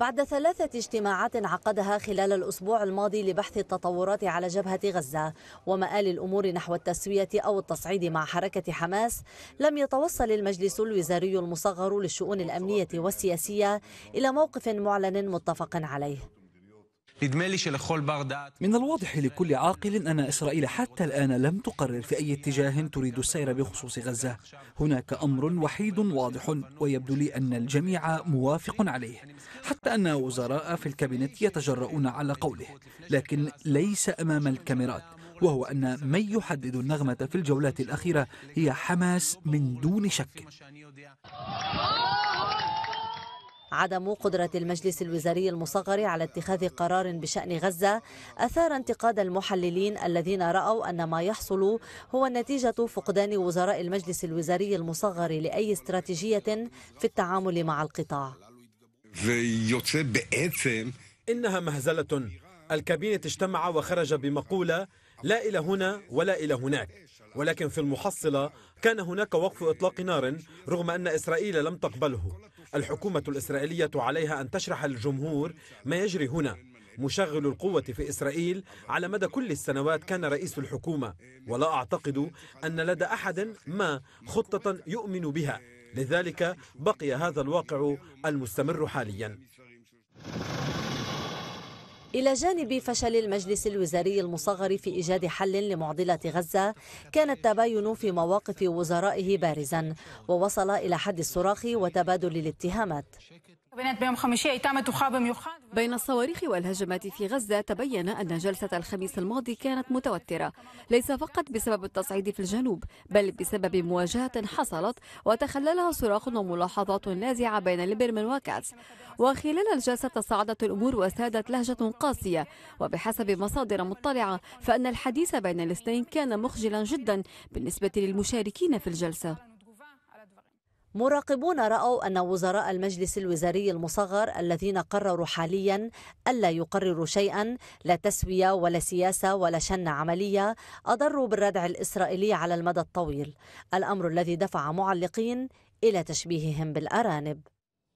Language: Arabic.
بعد ثلاثة اجتماعات عقدها خلال الأسبوع الماضي لبحث التطورات على جبهة غزة ومآل الأمور نحو التسوية أو التصعيد مع حركة حماس لم يتوصل المجلس الوزاري المصغر للشؤون الأمنية والسياسية إلى موقف معلن متفق عليه من الواضح لكل عاقل أن إسرائيل حتى الآن لم تقرر في أي اتجاه تريد السير بخصوص غزة هناك أمر وحيد واضح ويبدو لي أن الجميع موافق عليه حتى أن وزراء في الكابينت يتجرؤون على قوله لكن ليس أمام الكاميرات وهو أن من يحدد النغمة في الجولات الأخيرة هي حماس من دون شك عدم قدرة المجلس الوزاري المصغر على اتخاذ قرار بشأن غزة أثار انتقاد المحللين الذين رأوا أن ما يحصل هو نتيجة فقدان وزراء المجلس الوزاري المصغر لأي استراتيجية في التعامل مع القطاع إنها مهزلة الكابينة اجتمع وخرج بمقولة لا إلى هنا ولا إلى هناك ولكن في المحصلة كان هناك وقف إطلاق نار رغم أن إسرائيل لم تقبله الحكومة الإسرائيلية عليها أن تشرح الجمهور ما يجري هنا مشغل القوة في إسرائيل على مدى كل السنوات كان رئيس الحكومة ولا أعتقد أن لدى أحد ما خطة يؤمن بها لذلك بقي هذا الواقع المستمر حاليا إلى جانب فشل المجلس الوزاري المصغر في إيجاد حل لمعضلة غزة كان التباين في مواقف وزرائه بارزا ووصل إلى حد الصراخ وتبادل الاتهامات بين الصواريخ والهجمات في غزة تبين أن جلسة الخميس الماضي كانت متوترة ليس فقط بسبب التصعيد في الجنوب بل بسبب مواجهة حصلت وتخللها صراخ وملاحظات نازعة بين ليبرمان وكاتس وخلال الجلسة تصاعدت الأمور وسادت لهجة قاسية وبحسب مصادر مطلعة فإن الحديث بين الاثنين كان مخجلا جدا بالنسبة للمشاركين في الجلسة مراقبون رأوا أن وزراء المجلس الوزاري المصغر الذين قرروا حاليا ألا يقرروا شيئا لا تسوية ولا سياسة ولا شن عملية أضروا بالردع الإسرائيلي على المدى الطويل الأمر الذي دفع معلقين إلى تشبيههم بالأرانب